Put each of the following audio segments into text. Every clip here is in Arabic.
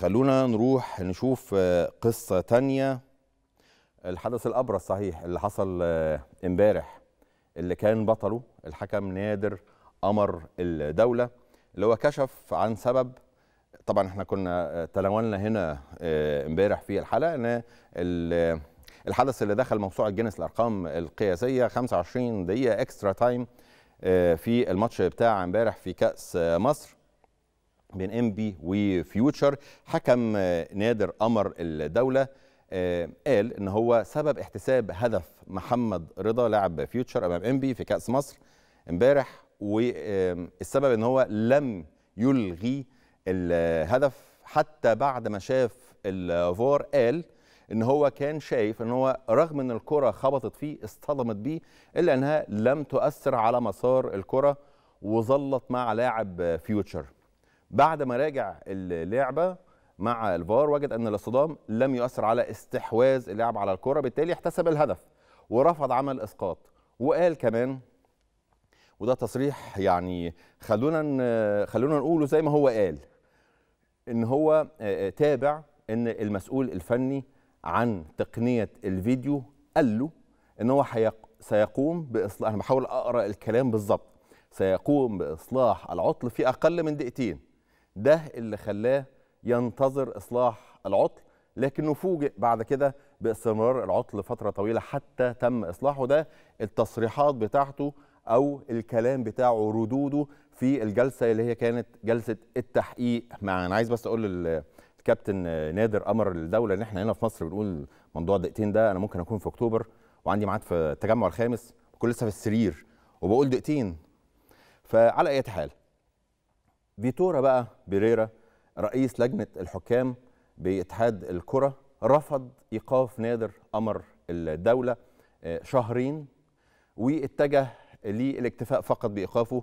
خلونا نروح نشوف آه، قصة تانية الحدث الأبرز صحيح اللي حصل آه، امبارح اللي كان بطله الحكم نادر قمر الدولة اللي هو كشف عن سبب طبعا احنا كنا آه، تناولنا هنا امبارح في الحلقة ان الحدث اللي دخل موسوعة جنس الأرقام القياسية 25 دقيقة اكسترا تايم في الماتش بتاع امبارح في كأس مصر بين ام بي وفيوتشر حكم آه، نادر قمر الدوله آه، قال ان هو سبب احتساب هدف محمد رضا لاعب فيوتشر امام ام بي في كاس مصر امبارح والسبب ان هو لم يلغي الهدف حتى بعد ما شاف الفار قال ان هو كان شايف ان هو رغم ان الكره خبطت فيه اصطدمت بيه الا انها لم تؤثر على مسار الكره وظلت مع لاعب فيوتشر بعد ما راجع اللعبه مع الفار وجد ان الاصطدام لم يؤثر على استحواذ اللاعب على الكره بالتالي احتسب الهدف ورفض عمل اسقاط وقال كمان وده تصريح يعني خلونا خلونا نقوله زي ما هو قال ان هو تابع ان المسؤول الفني عن تقنيه الفيديو قال له ان هو سيقوم باصلاح انا بحاول اقرا الكلام بالظبط سيقوم باصلاح العطل في اقل من دقيقتين ده اللي خلاه ينتظر إصلاح العطل لكنه فوجئ بعد كده باستمرار العطل لفترة طويلة حتى تم إصلاحه ده التصريحات بتاعته أو الكلام بتاعه ردوده في الجلسة اللي هي كانت جلسة التحقيق مع أنا عايز بس أقول الكابتن نادر أمر الدولة إن إحنا هنا في مصر بنقول موضوع دقيقتين ده أنا ممكن أكون في أكتوبر وعندي ميعاد في التجمع الخامس بكون لسه في السرير وبقول دقيقتين فعلى أي حال فيتورا بقى بيريرا رئيس لجنة الحكام باتحاد الكرة رفض إيقاف نادر أمر الدولة آه، شهرين واتجه للاكتفاء فقط بإيقافه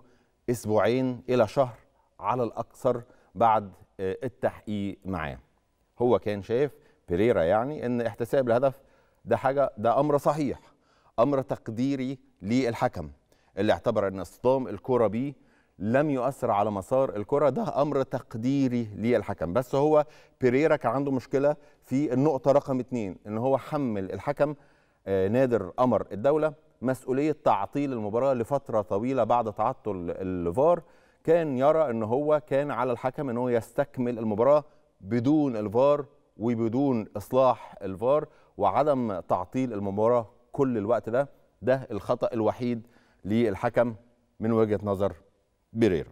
أسبوعين إلى شهر على الأكثر بعد آه، التحقيق معاه هو كان شايف بيريرا يعني ان احتساب الهدف ده حاجه ده امر صحيح امر تقديري للحكم اللي اعتبر ان اصطدام الكره بيه لم يؤثر على مسار الكرة ده أمر تقديري للحكم بس هو بيريرا كان عنده مشكلة في النقطة رقم اتنين إن هو حمل الحكم آه، نادر أمر الدولة مسؤولية تعطيل المباراة لفترة طويلة بعد تعطل الفار كان يرى ان هو كان على الحكم ان هو يستكمل المباراه بدون الفار وبدون اصلاح الفار وعدم تعطيل المباراه كل الوقت ده ده الخطا الوحيد للحكم من وجهه نظر берер